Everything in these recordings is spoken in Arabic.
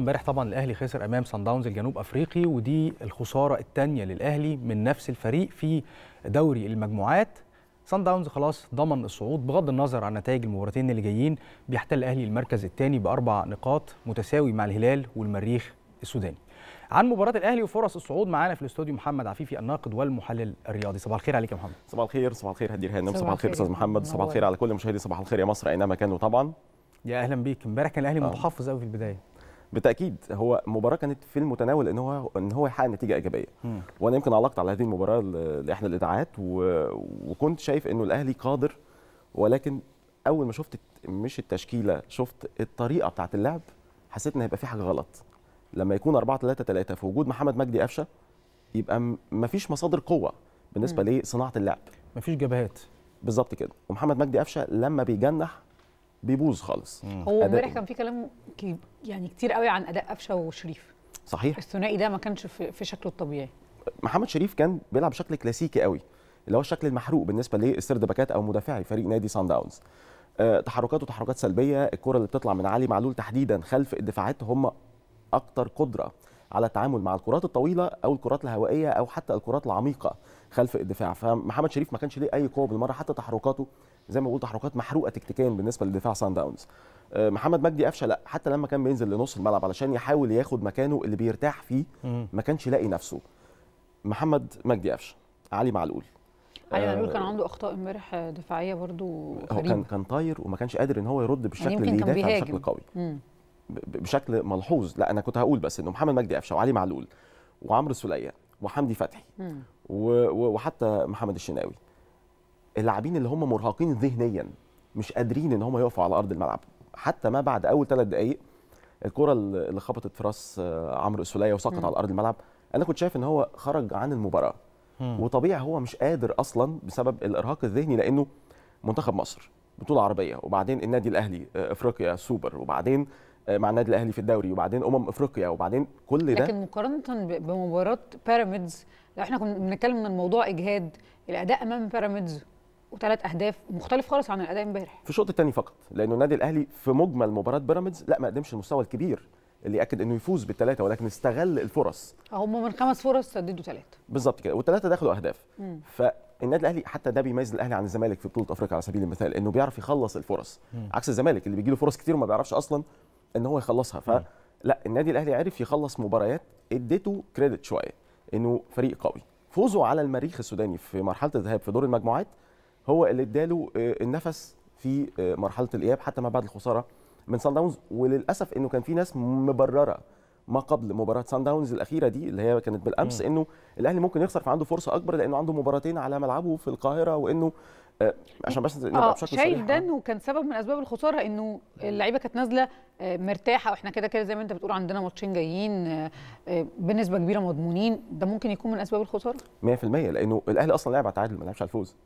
امبارح طبعا الاهلي خسر امام سان داونز الجنوب افريقي ودي الخساره الثانيه للاهلي من نفس الفريق في دوري المجموعات سان داونز خلاص ضمن الصعود بغض النظر عن نتائج المباراتين اللي جايين بيحتل الاهلي المركز الثاني باربع نقاط متساوي مع الهلال والمريخ السوداني عن مباراة الأهلي وفرص الصعود معانا في الاستوديو محمد عفيفي الناقد والمحلل الرياضي صباح الخير عليك يا محمد صباح الخير صباح الخير هدير هانم صباح الخير أستاذ محمد صباح الخير على كل مشاهدي صباح الخير يا مصر أينما كانوا طبعا يا أهلا بيك امبارح كان الأهلي آه. متحفظ قوي في البداية بالتاكيد هو مباراه كانت في المتناول ان هو ان هو يحقق نتيجه ايجابيه وانا يمكن علقت على هذه المباراه لاحدى الاذاعات و... وكنت شايف انه الاهلي قادر ولكن اول ما شفت مش التشكيله شفت الطريقه بتاعه اللعب حسيت ان هيبقى في حاجه غلط لما يكون 4 3 3 في وجود محمد مجدي قفشه يبقى ما فيش مصادر قوه بالنسبه لصناعه اللعب ما فيش جبهات بالظبط كده ومحمد مجدي قفشه لما بيجنح بيبوظ خالص هو امبارح كان في كلام يعني كتير قوي عن اداء قفشه وشريف صحيح الثنائي ده ما كانش في, شكله الطبيعي محمد شريف كان بيلعب بشكل كلاسيكي قوي اللي هو الشكل المحروق بالنسبه للسرد باكات او مدافعي فريق نادي سان داونز آه، تحركاته تحركات سلبيه الكره اللي بتطلع من علي معلول تحديدا خلف الدفاعات هم اكتر قدره على التعامل مع الكرات الطويله او الكرات الهوائيه او حتى الكرات العميقه خلف الدفاع فمحمد شريف ما كانش ليه اي قوه بالمره حتى تحركاته زي ما بقول تحركات محروقه تكتيكيا بالنسبه لدفاع سان داونز آه، محمد مجدي قفشه لا حتى لما كان بينزل لنص الملعب علشان يحاول ياخد مكانه اللي بيرتاح فيه ما كانش لاقي نفسه محمد مجدي قفشه علي معلول علي معلول آه، كان عنده اخطاء امبارح آه، دفاعيه برضو هو كان كان طاير وما كانش قادر ان هو يرد بالشكل اللي يدافع بشكل يعني قوي بشكل ملحوظ لا انا كنت هقول بس انه محمد مجدي قفشه وعلي معلول وعمرو سليه وحمدي فتحي وحتى محمد الشناوي اللاعبين اللي هم مرهقين ذهنيا مش قادرين ان هم يقفوا على ارض الملعب حتى ما بعد اول ثلاث دقائق الكره اللي خبطت في راس آه، عمرو السوليه وسقط على ارض الملعب انا كنت شايف ان هو خرج عن المباراه وطبيعي هو مش قادر اصلا بسبب الارهاق الذهني لانه منتخب مصر بطوله عربيه وبعدين النادي الاهلي آه، افريقيا سوبر وبعدين آه، مع النادي الاهلي في الدوري وبعدين امم افريقيا وبعدين كل ده لكن مقارنه بمباراه بيراميدز لو احنا كنا بنتكلم ان الموضوع اجهاد الاداء امام بيراميدز وثلاث اهداف مختلف خالص عن الاداء امبارح في الشوط الثاني فقط لانه النادي الاهلي في مجمل مباراه بيراميدز لا ما قدمش المستوى الكبير اللي اكد انه يفوز بالثلاثه ولكن استغل الفرص هم من خمس فرص سددوا ثلاثه بالظبط كده والثلاثه دخلوا اهداف مم. فالنادي الاهلي حتى ده بيميز الاهلي عن الزمالك في بطوله افريقيا على سبيل المثال انه بيعرف يخلص الفرص مم. عكس الزمالك اللي بيجي له فرص كتير وما بيعرفش اصلا ان هو يخلصها فلا النادي الاهلي عرف يخلص مباريات اديته كريدت شويه انه فريق قوي فوزه على المريخ السوداني في مرحله الذهاب في دور المجموعات هو اللي اداله آه، النفس في آه، مرحله الاياب حتى ما بعد الخساره من سان داونز وللاسف انه كان في ناس مبرره ما قبل مباراه سان داونز الاخيره دي اللي هي كانت بالامس انه الاهلي ممكن يخسر فعنده فرصه اكبر لانه عنده مباراتين على ملعبه في القاهره وانه آه، عشان بس نبقى آه بشكل شايف ده انه كان سبب من اسباب الخساره انه اللعيبه كانت نازله مرتاحه واحنا كده كده زي ما انت بتقول عندنا ماتشين جايين بنسبه كبيره مضمونين ده ممكن يكون من اسباب الخساره 100% لانه الاهلي اصلا لعب على التعادل ما لعبش على الفوز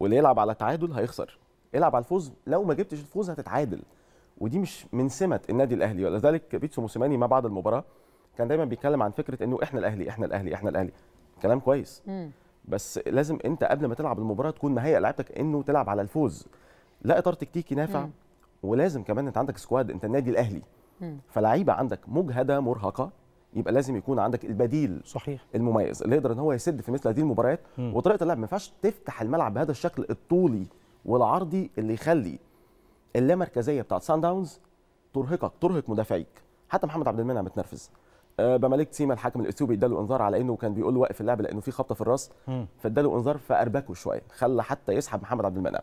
واللي يلعب على تعادل هيخسر العب على الفوز لو ما جبتش الفوز هتتعادل ودي مش من سمه النادي الاهلي ولذلك بيتسو موسيماني ما بعد المباراه كان دايما بيتكلم عن فكره انه احنا الاهلي احنا الاهلي احنا الاهلي كلام كويس بس لازم انت قبل ما تلعب المباراه تكون مهيئ لعيبتك انه تلعب على الفوز لا اطار تكتيكي نافع ولازم كمان انت عندك سكواد انت النادي الاهلي فلعيبه عندك مجهده مرهقه يبقى لازم يكون عندك البديل صحيح المميز اللي يقدر ان هو يسد في مثل هذه المباريات وطريقه اللعب ما ينفعش تفتح الملعب بهذا الشكل الطولي والعرضي اللي يخلي اللامركزيه بتاعت سان داونز ترهقك ترهق مدافعيك حتى محمد عبد المنعم متنرفز أه بمالك سيما الحكم الاثيوبي اداله انذار على انه كان بيقول له وقف اللعب لانه في خبطه في الراس فاداله انذار فاربكه شويه خلى حتى يسحب محمد عبد المنعم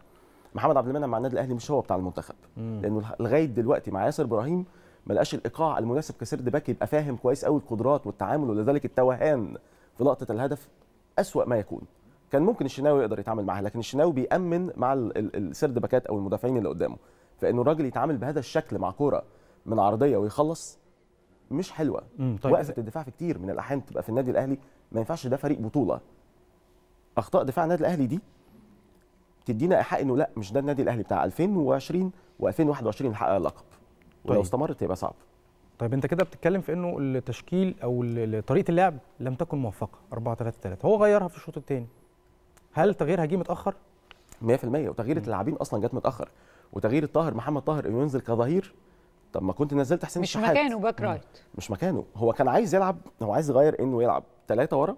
محمد عبد المنعم مع النادي الاهلي مش هو بتاع المنتخب لانه لغايه دلوقتي مع ياسر ابراهيم ما لقاش الايقاع المناسب كسرد باك يبقى فاهم كويس قوي القدرات والتعامل ولذلك التوهان في لقطه الهدف اسوا ما يكون كان ممكن الشناوي يقدر يتعامل معاها لكن الشناوي بيامن مع السرد باكات او المدافعين اللي قدامه فانه الراجل يتعامل بهذا الشكل مع كوره من عرضيه ويخلص مش حلوه طيب وقفه الدفاع في كتير من الاحيان تبقى في النادي الاهلي ما ينفعش ده فريق بطوله اخطاء دفاع النادي الاهلي دي تدينا ايحاء انه لا مش ده النادي الاهلي بتاع 2020 و2021 اللي حقق اللقب ولو طيب. استمرت يبقى صعب طيب انت كده بتتكلم في انه التشكيل او طريقه اللعب لم تكن موفقه 4 3 3 هو غيرها في الشوط الثاني هل تغييرها جه متاخر 100% وتغيير اللاعبين اصلا جت متاخر وتغيير طاهر محمد طاهر انه ينزل كظهير طب ما كنت نزلت حسين مش الشحات. مكانه باك رايت مش مكانه هو كان عايز يلعب هو عايز يغير انه يلعب ثلاثه ورا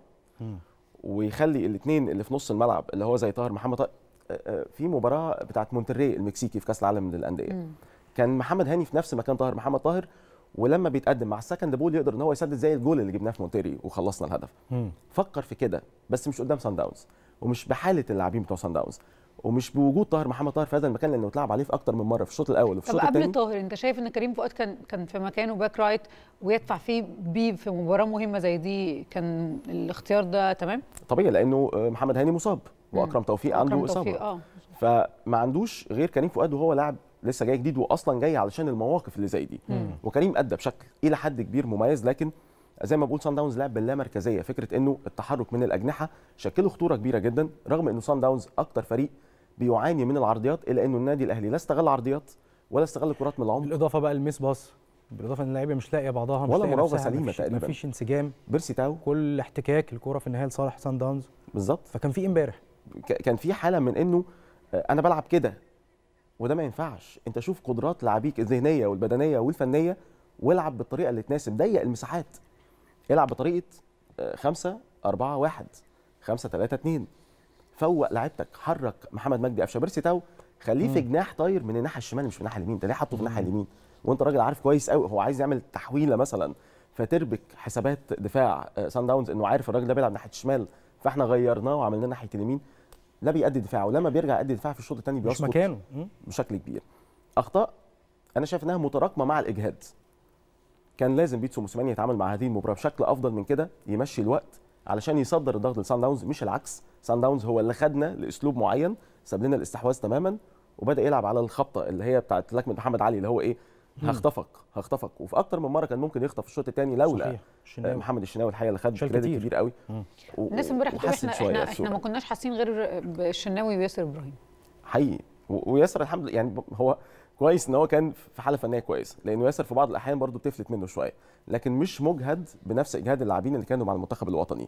ويخلي الاثنين اللي في نص الملعب اللي هو زي طاهر محمد طاهر آه، آه، في مباراه بتاعت مونتري المكسيكي في كاس العالم للانديه كان محمد هاني في نفس مكان طاهر محمد طاهر ولما بيتقدم مع السكند بول يقدر ان هو يسدد زي الجول اللي جبناه في مونتيري وخلصنا الهدف مم. فكر في كده بس مش قدام سان داونز ومش بحاله اللاعبين بتوع سان داونز ومش بوجود طاهر محمد طاهر في هذا المكان لانه اتلعب عليه في اكتر من مره في الشوط الاول وفي الشوط الثاني قبل طاهر انت شايف ان كريم فؤاد كان كان في مكانه باك رايت ويدفع فيه بيه في مباراه مهمه زي دي كان الاختيار ده تمام؟ طبيعي لانه آه، محمد هاني مصاب واكرم توفيق عنده اصابه آه. فما عندوش غير كريم فؤاد وهو لاعب لسه جاي جديد واصلا جاي علشان المواقف اللي زي دي مم. وكريم ادى بشكل الى حد كبير مميز لكن زي ما بقول سان داونز لعب مركزيه فكره انه التحرك من الاجنحه شكله خطوره كبيره جدا رغم انه سان داونز اكتر فريق بيعاني من العرضيات الا انه النادي الاهلي لا استغل عرضيات ولا استغل كرات من العمق بالاضافه بقى الميس باص بالاضافه ان اللعيبه مش لاقيه بعضها مش ولا مراوغه سليمه مفيش تقريبا مفيش انسجام بيرسي تاو كل احتكاك الكوره في النهايه لصالح سان داونز بالظبط فكان في امبارح كان في حاله من انه آه، انا بلعب كده وده ما ينفعش انت شوف قدرات لعبيك الذهنيه والبدنيه والفنيه والعب بالطريقه اللي تناسب ضيق المساحات العب بطريقه 5 4 1 5 3 2 فوق لعبتك حرك محمد مجدي قفشه بيرسي تاو خليه في جناح طاير من الناحيه الشمال مش من الناحيه اليمين انت ليه حاطه في الناحيه اليمين وانت راجل عارف كويس قوي هو عايز يعمل تحويله مثلا فتربك حسابات دفاع سان آه، داونز انه عارف الراجل ده بيلعب ناحيه الشمال فاحنا غيرناه وعملناه ناحيه اليمين لا بيأدي دفاع ولما بيرجع يأدي دفاع في الشوط الثاني بيسقط مش مكانه بشكل كبير اخطاء انا شايف انها متراكمه مع الاجهاد كان لازم بيتسو موسيماني يتعامل مع هذه المباراه بشكل افضل من كده يمشي الوقت علشان يصدر الضغط لسان داونز مش العكس سان داونز هو اللي خدنا لاسلوب معين ساب لنا الاستحواذ تماما وبدا يلعب على الخبطه اللي هي بتاعت لكمه محمد علي اللي هو ايه هخطفك هخطفك وفي اكتر من مره كان ممكن يخطف الشوط الثاني لولا آه، محمد الشناوي الحقيقه اللي خد كريدت كبير, قوي الناس امبارح احنا احنا, احنا ما كناش حاسين غير بالشناوي وياسر ابراهيم حقيقي وياسر الحمد لله يعني هو كويس ان هو كان في حاله فنيه كويسه لان ياسر في بعض الاحيان برضه بتفلت منه شويه لكن مش مجهد بنفس اجهاد اللاعبين اللي كانوا مع المنتخب الوطني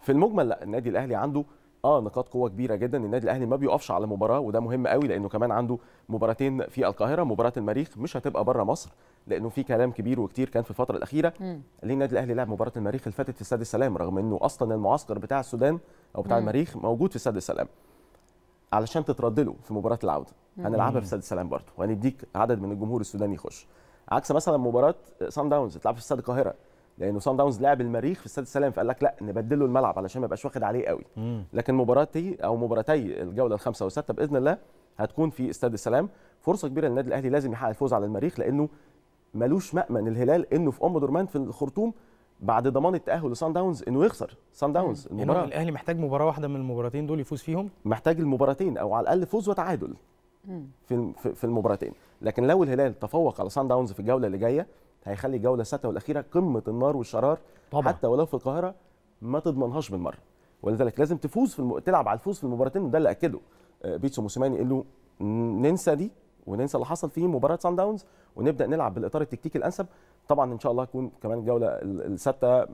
في المجمل لا النادي الاهلي عنده اه نقاط قوه كبيره جدا النادي الاهلي ما بيقفش على مباراه وده مهم قوي لانه كمان عنده مباراتين في القاهره مباراه المريخ مش هتبقى بره مصر لانه في كلام كبير وكتير كان في الفتره الاخيره مم. ليه النادي الاهلي لعب مباراه المريخ اللي فاتت في استاد السلام رغم انه اصلا المعسكر بتاع السودان او بتاع مم. المريخ موجود في استاد السلام علشان تترد له في مباراه العوده هنلعبها في استاد السلام برضه وهنديك عدد من الجمهور السوداني يخش عكس مثلا مباراه سان داونز تلعب في استاد القاهره لانه سان داونز لعب المريخ في استاد السلام فقال لك لا نبدله الملعب علشان ما يبقاش واخد عليه قوي مم. لكن مباراتي او مباراتي الجوله الخامسه والسادسه باذن الله هتكون في استاد السلام فرصه كبيره للنادي الاهلي لازم يحقق الفوز على المريخ لانه ملوش مأمن الهلال انه في ام درمان في الخرطوم بعد ضمان التاهل لسان داونز انه يخسر سان داونز المباراه يعني الاهلي محتاج مباراه واحده من المباراتين دول يفوز فيهم محتاج المباراتين او على الاقل فوز وتعادل في في المباراتين لكن لو الهلال تفوق على سان داونز في الجوله اللي جايه هيخلي الجوله السادسه والاخيره قمه النار والشرار طبعا. حتى ولو في القاهره ما تضمنهاش بالمره ولذلك لازم تفوز في الم... تلعب على الفوز في المباراتين وده اللي اكده آه، بيتسو موسيماني قال له ننسى دي وننسى اللي حصل في مباراه سان داونز ونبدا نلعب بالاطار التكتيكي الانسب طبعا ان شاء الله يكون كمان الجوله السادسه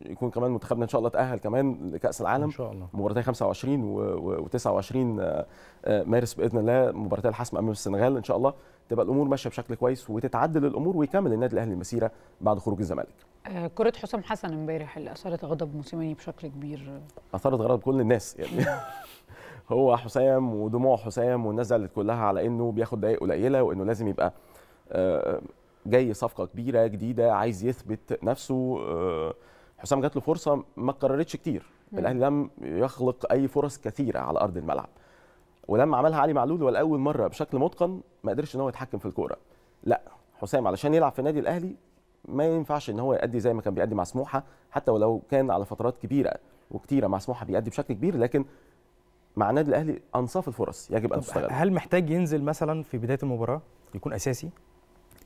يكون كمان منتخبنا ان شاء الله تاهل كمان لكاس العالم ان شاء الله مباراتين 25 و29 آه، آه، مارس باذن الله مباراتين الحسم امام السنغال ان شاء الله تبقى الامور ماشيه بشكل كويس وتتعدل الامور ويكمل النادي الاهلي المسيره بعد خروج الزمالك. آه، كرة حسام حسن امبارح اللي اثارت غضب موسيماني بشكل كبير اثارت غضب كل الناس يعني هو حسام ودموع حسام والناس زعلت كلها على انه بياخد دقائق قليله وانه لازم يبقى آه، جاي صفقه كبيره جديده عايز يثبت نفسه آه، حسام جات له فرصه ما قررتش كتير الاهلي لم يخلق اي فرص كثيره على ارض الملعب ولما عملها علي معلول ولاول مره بشكل متقن ما قدرش ان هو يتحكم في الكوره لا حسام علشان يلعب في النادي الاهلي ما ينفعش ان هو يأدي زي ما كان بيأدي مع سموحه حتى ولو كان على فترات كبيره وكتيره مع سموحه بيأدي بشكل كبير لكن مع النادي الاهلي انصاف الفرص يجب ان تستغل هل محتاج ينزل مثلا في بدايه المباراه يكون اساسي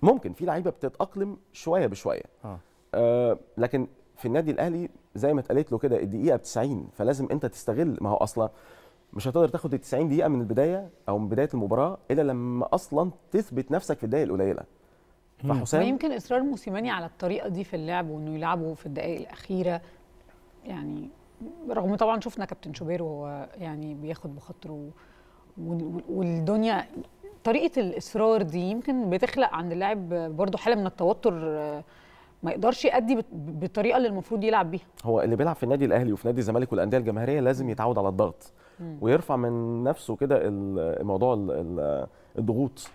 ممكن في لعيبه بتتاقلم شويه بشويه آه. آه لكن في النادي الاهلي زي ما اتقالت له كده الدقيقه ب 90 فلازم انت تستغل ما هو اصلا مش هتقدر تاخد ال 90 دقيقه من البدايه او من بدايه المباراه الا لما اصلا تثبت نفسك في الدقائق القليله فحسام يمكن اصرار موسيماني على الطريقه دي في اللعب وانه يلعبه في الدقائق الاخيره يعني رغم طبعا شفنا كابتن شوبير وهو يعني بياخد بخاطره والدنيا طريقه الاصرار دي يمكن بتخلق عند اللاعب برضه حاله من التوتر ما يقدرش يأدي بالطريقه اللي المفروض يلعب بيها هو اللي بيلعب في النادي الاهلي وفي نادي الزمالك والانديه الجماهيريه لازم يتعود على الضغط ويرفع من نفسه كده الموضوع الضغوط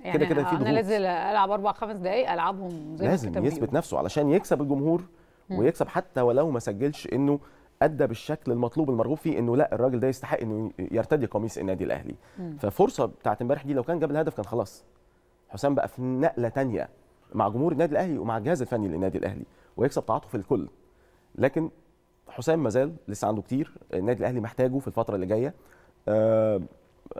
يعني كده كده في ضغوط انا لازم العب اربع خمس دقائق العبهم زي لازم يثبت نفسه علشان يكسب الجمهور ويكسب حتى ولو ما سجلش انه ادى بالشكل المطلوب المرغوب فيه انه لا الراجل ده يستحق انه يرتدي قميص النادي الاهلي مم. ففرصه بتاعت امبارح دي لو كان جاب الهدف كان خلاص حسام بقى في نقله ثانيه مع جمهور النادي الاهلي ومع الجهاز الفني للنادي الاهلي ويكسب تعاطف الكل لكن حسام مازال لسه عنده كتير النادي الاهلي محتاجه في الفتره اللي جايه آه،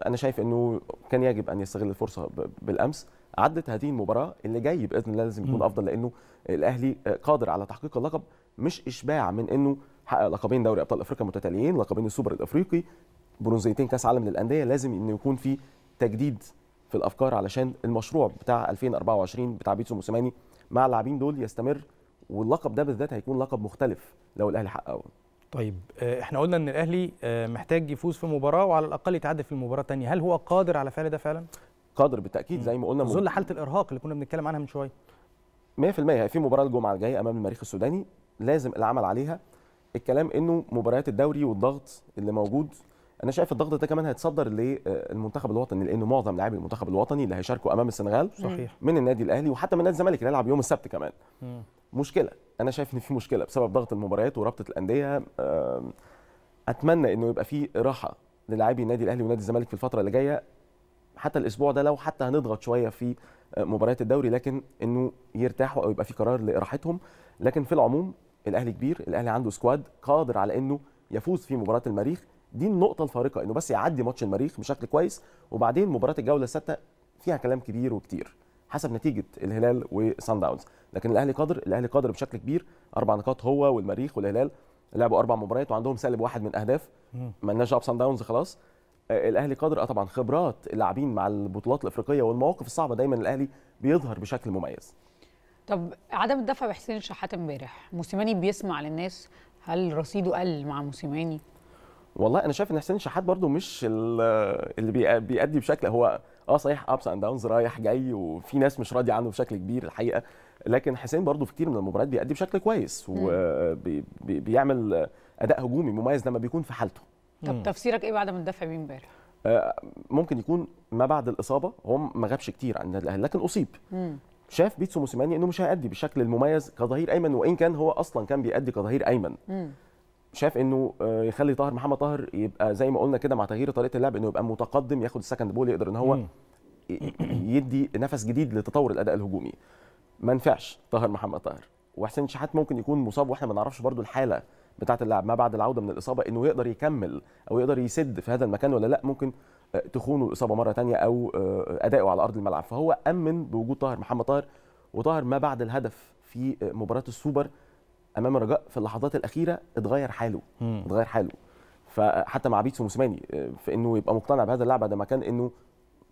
انا شايف انه كان يجب ان يستغل الفرصه بالامس عدت هذه المباراه اللي جاي باذن الله لازم يكون افضل لانه الاهلي آه، قادر على تحقيق اللقب مش اشباع من انه حقق لقبين دوري ابطال افريقيا متتاليين لقبين السوبر الافريقي برونزيتين كاس عالم للانديه لازم انه يكون في تجديد في الافكار علشان المشروع بتاع 2024 بتاع بيتسو موسيماني مع اللاعبين دول يستمر واللقب ده بالذات هيكون لقب مختلف لو الاهلي حققه طيب آه، احنا قلنا ان الاهلي آه، محتاج يفوز في مباراه وعلى الاقل يتعادل في المباراه الثانيه هل هو قادر على فعل ده فعلا قادر بالتاكيد زي ما قلنا في ظل حاله الارهاق اللي كنا بنتكلم عنها من شويه 100% في مباراه الجمعه الجايه امام المريخ السوداني لازم العمل عليها الكلام انه مباريات الدوري والضغط اللي موجود انا شايف الضغط ده كمان هيتصدر للمنتخب الوطني لانه معظم لاعبي المنتخب الوطني اللي هيشاركوا امام السنغال صحيح من النادي الاهلي وحتى من نادي الزمالك اللي هيلعب يوم السبت كمان مشكله انا شايف ان في مشكله بسبب ضغط المباريات ورابطه الانديه اتمنى انه يبقى في راحه للاعبي النادي الاهلي ونادي الزمالك في الفتره اللي جايه حتى الاسبوع ده لو حتى هنضغط شويه في آه، مباريات الدوري لكن انه يرتاحوا او يبقى في قرار لاراحتهم لكن في العموم الاهلي كبير الاهلي عنده سكواد قادر على انه يفوز في مباراه المريخ دي النقطه الفارقه انه بس يعدي ماتش المريخ بشكل كويس وبعدين مباراه الجوله السادسه فيها كلام كبير وكتير حسب نتيجه الهلال وسان داونز لكن الاهلي قادر الاهلي قادر بشكل كبير اربع نقاط هو والمريخ والهلال لعبوا اربع مباريات وعندهم سالب واحد من اهداف مالناش دعوه سان داونز خلاص آه، الاهلي قادر آه، طبعا خبرات اللاعبين مع البطولات الافريقيه والمواقف الصعبه دايما الاهلي بيظهر بشكل مميز طب عدم الدفع بحسين الشحات امبارح موسيماني بيسمع للناس هل رصيده قل مع موسيماني والله انا شايف ان حسين الشحات برده مش اللي بيأدي بشكل هو اه صحيح ابس اند داونز رايح جاي وفي ناس مش راضيه عنه بشكل كبير الحقيقه لكن حسين برده في كتير من المباريات بيأدي بشكل كويس وبيعمل اداء هجومي مميز لما بيكون في حالته طب تفسيرك ايه بعد ما ندافع بيه امبارح؟ آه، ممكن يكون ما بعد الاصابه هو ما غابش كتير عن الاهلي لكن اصيب مم. شاف بيتسو موسيماني انه مش هيأدي بالشكل المميز كظهير ايمن وان كان هو اصلا كان بيأدي كظهير ايمن مم. شاف انه آه، يخلي طاهر محمد طاهر يبقى زي ما قلنا كده مع تغيير طريقه اللعب انه يبقى متقدم ياخد السكند بول يقدر ان هو يدي نفس جديد لتطور الاداء الهجومي ما نفعش طاهر محمد طاهر وحسين شحات ممكن يكون مصاب واحنا ما نعرفش برده الحاله بتاعه اللاعب ما بعد العوده من الاصابه انه يقدر يكمل او يقدر يسد في هذا المكان ولا لا ممكن آه، تخونه الاصابه مره ثانيه او آه، ادائه على ارض الملعب فهو امن بوجود طاهر محمد طاهر وطاهر ما بعد الهدف في مباراه السوبر امام الرجاء في اللحظات الاخيره اتغير حاله مم. اتغير حاله فحتى مع بيتسو موسيماني آه، في انه يبقى مقتنع بهذا اللاعب بعد ما كان انه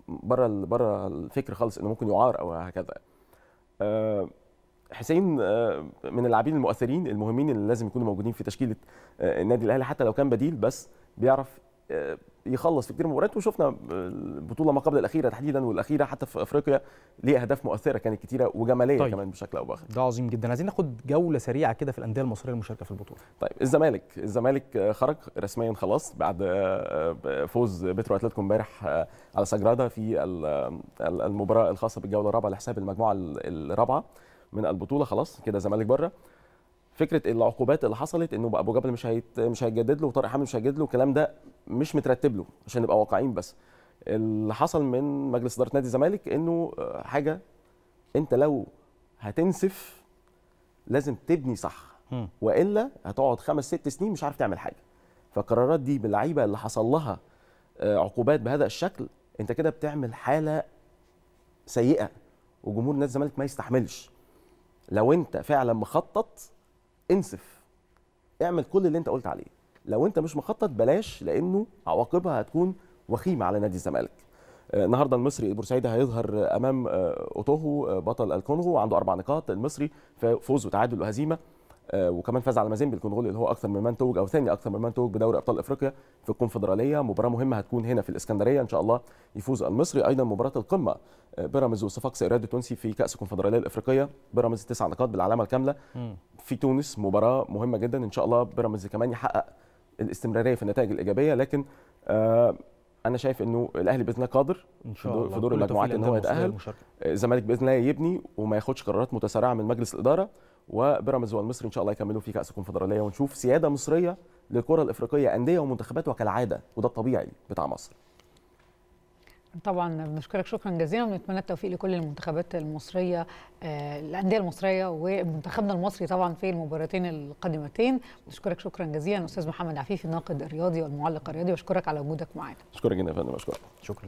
بره بره الفكر خالص انه ممكن يعار او هكذا آه، حسين آه، من اللاعبين المؤثرين المهمين اللي لازم يكونوا موجودين في تشكيله النادي الاهلي حتى لو كان بديل بس بيعرف يخلص في كتير مباريات وشفنا البطوله ما قبل الاخيره تحديدا والاخيره حتى في افريقيا ليه اهداف مؤثره كانت كتيره وجماليه طيب. كمان بشكل او باخر ده عظيم جدا عايزين ناخد جوله سريعه كده في الانديه المصريه المشاركه في البطوله طيب الزمالك الزمالك خرج رسميا خلاص بعد آه، آه، فوز بترو اتلتيكو امبارح آه، على سجرادا في المباراه الخاصه بالجوله الرابعه لحساب المجموعه الرابعه من البطوله خلاص كده الزمالك بره فكره العقوبات اللي حصلت انه ابو جبل مش هيت مش هيجدد له وطارق حامد مش هيجدد له الكلام ده مش مترتب له عشان نبقى واقعيين بس اللي حصل من مجلس اداره نادي الزمالك انه آه، حاجه انت لو هتنسف لازم تبني صح والا هتقعد خمس ست سنين مش عارف تعمل حاجه فالقرارات دي باللعيبه اللي حصل لها آه، عقوبات بهذا الشكل انت كده بتعمل حاله سيئه وجمهور نادي الزمالك ما يستحملش لو انت فعلا مخطط انسف اعمل كل اللي انت قلت عليه لو انت مش مخطط بلاش لانه عواقبها هتكون وخيمه على نادي الزمالك آه، النهارده المصري البورسعيدي هيظهر امام آه، اوتوهو آه، بطل الكونغو عنده اربع نقاط المصري فوز وتعادل وهزيمه آه، وكمان فاز على مازيمبي الكونغولي اللي هو اكثر من منتوج توج او ثاني اكثر من منتوج توج بدوري ابطال افريقيا في الكونفدراليه مباراه مهمه هتكون هنا في الاسكندريه ان شاء الله يفوز المصري ايضا مباراه القمه آه، بيراميدز وصفاقس سيراد التونسي في كاس الكونفدراليه الافريقيه بيراميدز تسع نقاط بالعلامه الكامله في تونس مباراه مهمه جدا ان شاء الله بيراميدز كمان يحقق الاستمراريه في النتائج الايجابيه لكن آه، انا شايف انه الاهلي باذن الله قادر ان شاء الله في دور المجموعات ان هو يتاهل الزمالك باذن الله يبني وما ياخدش قرارات متسارعه من مجلس الاداره وبيراميدز والمصري ان شاء الله يكملوا في كاس الكونفدراليه ونشوف سياده مصريه للكره الافريقيه انديه ومنتخبات وكالعاده وده الطبيعي بتاع مصر طبعا بنشكرك شكرا جزيلا ونتمنى التوفيق لكل المنتخبات المصريه آه، الانديه المصريه ومنتخبنا المصري طبعا في المباراتين القادمتين بنشكرك شكرا جزيلا استاذ محمد عفيفي الناقد الرياضي والمعلق الرياضي واشكرك على وجودك معانا شكرا جدا يا فندم اشكرك شكرا